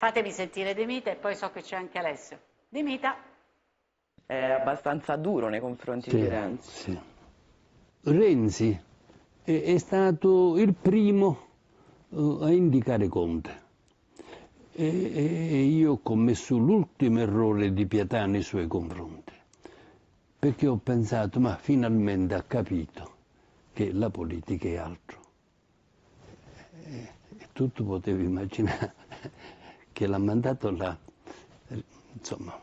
Fatemi sentire Demita e poi so che c'è anche Alessio. Demita. È abbastanza duro nei confronti sì, di Renzi. Sì. Renzi è, è, stato il primo uh, a indicare Conte. E, e, e io ho commesso l'ultimo errore di pietà nei suoi confronti, perché ho pensato, ma finalmente ha capito che la politica è altro. E, tutto potevi immaginare che l'ha mandato là, insomma,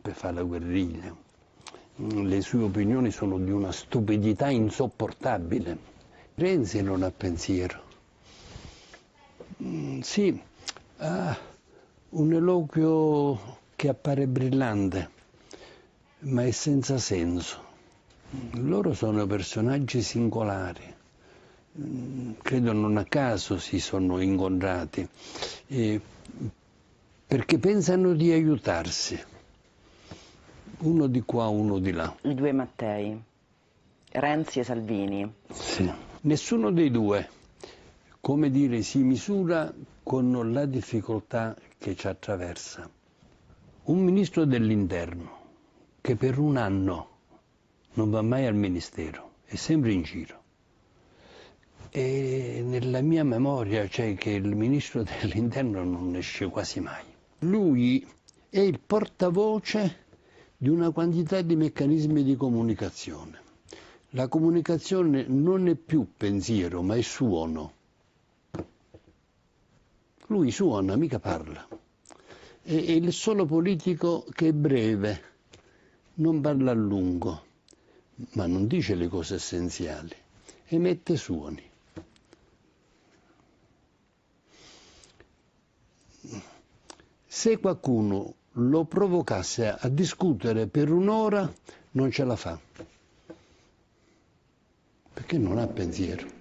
per fare la guerriglia. Le sue opinioni sono di una stupidità insopportabile. Renzi non ha pensiero. Mm, sì, ha un eloquio che appare brillante, ma è senza senso. Loro sono personaggi singolari mm, credo non a caso si sono incontrati. E perché pensano di aiutarsi. Uno di qua, uno di là. I due Mattei, Renzi e Salvini. Sì. Nessuno dei due, come dire, si misura con la difficoltà che ci attraversa. Un ministro dell'interno che per un anno non va mai al ministero, è sempre in giro. E nella mia memoria c'è che il ministro dell'interno non esce quasi mai lui è il portavoce di una quantità di meccanismi di comunicazione. La comunicazione non è più pensiero, ma è suono. Lui suona, mica parla. È il solo politico che è breve, non parla a lungo, ma non dice le cose essenziali, emette suoni. Se qualcuno lo provocasse a discutere per un'ora, non ce la fa, perché non ha pensiero.